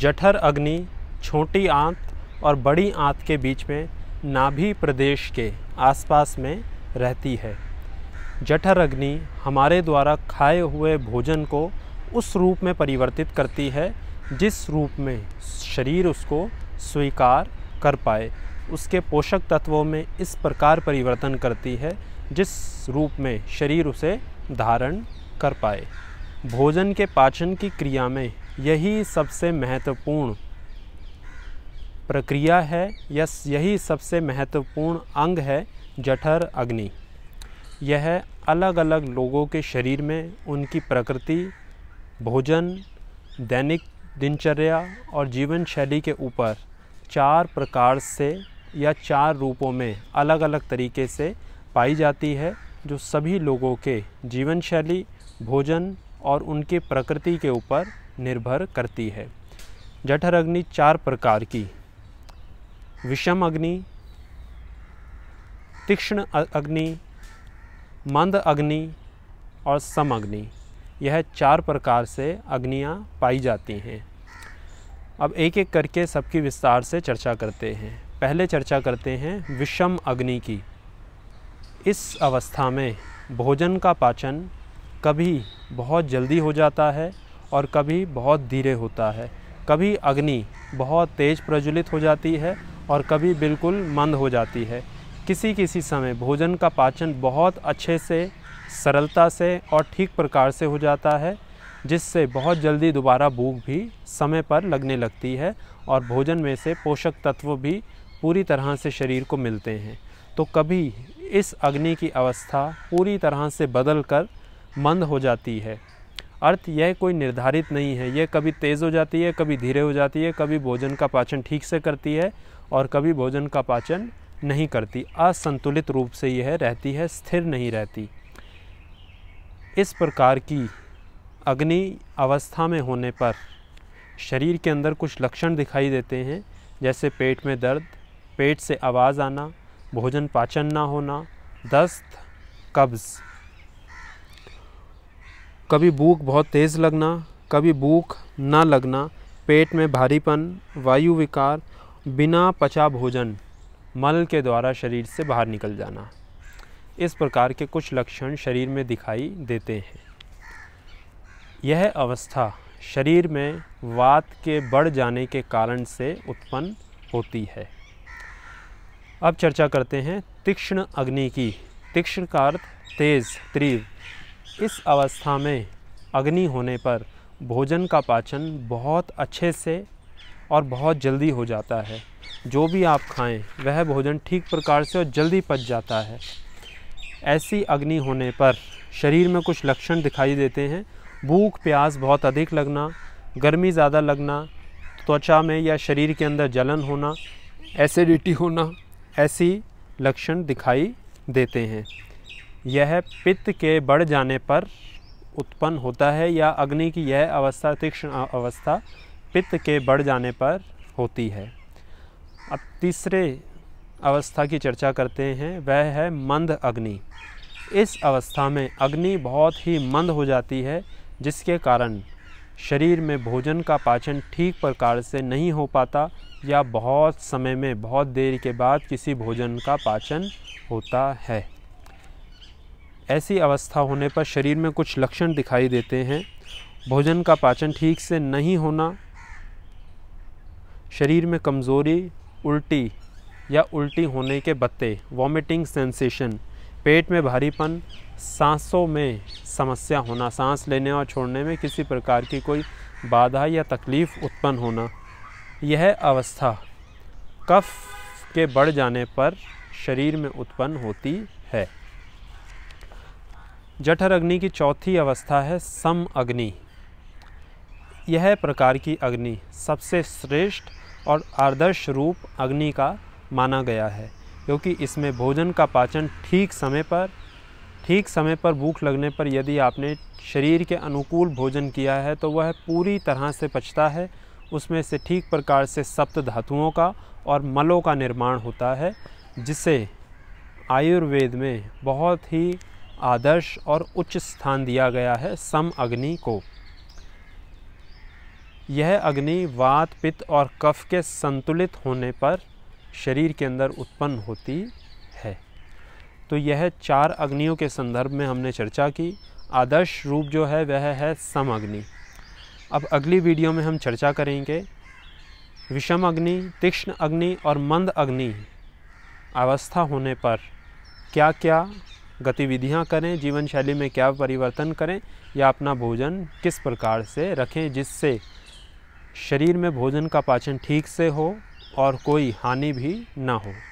जठर अग्नि छोटी आंत और बड़ी आंत के बीच में नाभि प्रदेश के आसपास में रहती है जठर अग्नि हमारे द्वारा खाए हुए भोजन को उस रूप में परिवर्तित करती है जिस रूप में शरीर उसको स्वीकार कर पाए उसके पोषक तत्वों में इस प्रकार परिवर्तन करती है जिस रूप में शरीर उसे धारण कर पाए भोजन के पाचन की क्रिया में यही सबसे महत्वपूर्ण प्रक्रिया है या यही सबसे महत्वपूर्ण अंग है जठर अग्नि यह अलग अलग लोगों के शरीर में उनकी प्रकृति भोजन दैनिक दिनचर्या और जीवन शैली के ऊपर चार प्रकार से या चार रूपों में अलग अलग तरीके से पाई जाती है जो सभी लोगों के जीवन शैली भोजन और उनके प्रकृति के ऊपर निर्भर करती है जठर अग्नि चार प्रकार की विषम अग्नि तीक्ष्ण अग्नि मंद अग्नि और सम अग्नि यह चार प्रकार से अग्नियाँ पाई जाती हैं अब एक एक करके सबकी विस्तार से चर्चा करते हैं पहले चर्चा करते हैं विषम अग्नि की इस अवस्था में भोजन का पाचन कभी बहुत जल्दी हो जाता है और कभी बहुत धीरे होता है कभी अग्नि बहुत तेज़ प्रज्वलित हो जाती है और कभी बिल्कुल मंद हो जाती है किसी किसी समय भोजन का पाचन बहुत अच्छे से सरलता से और ठीक प्रकार से हो जाता है जिससे बहुत जल्दी दोबारा भूख भी समय पर लगने लगती है और भोजन में से पोषक तत्व भी पूरी तरह से शरीर को मिलते हैं तो कभी इस अग्नि की अवस्था पूरी तरह से बदल कर मंद हो जाती है अर्थ यह कोई निर्धारित नहीं है यह कभी तेज़ हो जाती है कभी धीरे हो जाती है कभी भोजन का पाचन ठीक से करती है और कभी भोजन का पाचन नहीं करती असंतुलित रूप से यह रहती है स्थिर नहीं रहती इस प्रकार की अग्नि अवस्था में होने पर शरीर के अंदर कुछ लक्षण दिखाई देते हैं जैसे पेट में दर्द पेट से आवाज़ आना भोजन पाचन ना होना दस्त कब्ज़ कभी भूख बहुत तेज़ लगना कभी भूख ना लगना पेट में भारीपन वायु विकार बिना पचा भोजन मल के द्वारा शरीर से बाहर निकल जाना इस प्रकार के कुछ लक्षण शरीर में दिखाई देते हैं यह अवस्था शरीर में वात के बढ़ जाने के कारण से उत्पन्न होती है अब चर्चा करते हैं तीक्ष्ण अग्नि की तीक्ष्ण का अर्थ तेज़ तीव्र इस अवस्था में अग्नि होने पर भोजन का पाचन बहुत अच्छे से और बहुत जल्दी हो जाता है जो भी आप खाएं वह भोजन ठीक प्रकार से और जल्दी पच जाता है ऐसी अग्नि होने पर शरीर में कुछ लक्षण दिखाई देते हैं भूख प्यास बहुत अधिक लगना गर्मी ज़्यादा लगना त्वचा में या शरीर के अंदर जलन होना एसिडिटी होना ऐसी लक्षण दिखाई देते हैं यह पित्त के बढ़ जाने पर उत्पन्न होता है या अग्नि की यह अवस्था तीक्ष्ण अवस्था पित्त के बढ़ जाने पर होती है अब तीसरे अवस्था की चर्चा करते हैं वह है मंद अग्नि इस अवस्था में अग्नि बहुत ही मंद हो जाती है जिसके कारण शरीर में भोजन का पाचन ठीक प्रकार से नहीं हो पाता या बहुत समय में बहुत देर के बाद किसी भोजन का पाचन होता है ऐसी अवस्था होने पर शरीर में कुछ लक्षण दिखाई देते हैं भोजन का पाचन ठीक से नहीं होना शरीर में कमज़ोरी उल्टी या उल्टी होने के बत्ते वॉमिटिंग सेंसेशन पेट में भारीपन सांसों में समस्या होना सांस लेने और छोड़ने में किसी प्रकार की कोई बाधा या तकलीफ़ उत्पन्न होना यह अवस्था कफ के बढ़ जाने पर शरीर में उत्पन्न होती है जठर अग्नि की चौथी अवस्था है सम अग्नि यह प्रकार की अग्नि सबसे श्रेष्ठ और आदर्श रूप अग्नि का माना गया है क्योंकि इसमें भोजन का पाचन ठीक समय पर ठीक समय पर भूख लगने पर यदि आपने शरीर के अनुकूल भोजन किया है तो वह पूरी तरह से पचता है उसमें से ठीक प्रकार से सप्त धातुओं का और मलों का निर्माण होता है जिसे आयुर्वेद में बहुत ही आदर्श और उच्च स्थान दिया गया है सम अग्नि को यह अग्नि वात पित्त और कफ के संतुलित होने पर शरीर के अंदर उत्पन्न होती है तो यह चार अग्नियों के संदर्भ में हमने चर्चा की आदर्श रूप जो है वह है सम अग्नि अब अगली वीडियो में हम चर्चा करेंगे विषम अग्नि तीक्ष्ण अग्नि और मंद अग्नि अवस्था होने पर क्या क्या गतिविधियां करें जीवन शैली में क्या परिवर्तन करें या अपना भोजन किस प्रकार से रखें जिससे शरीर में भोजन का पाचन ठीक से हो और कोई हानि भी ना हो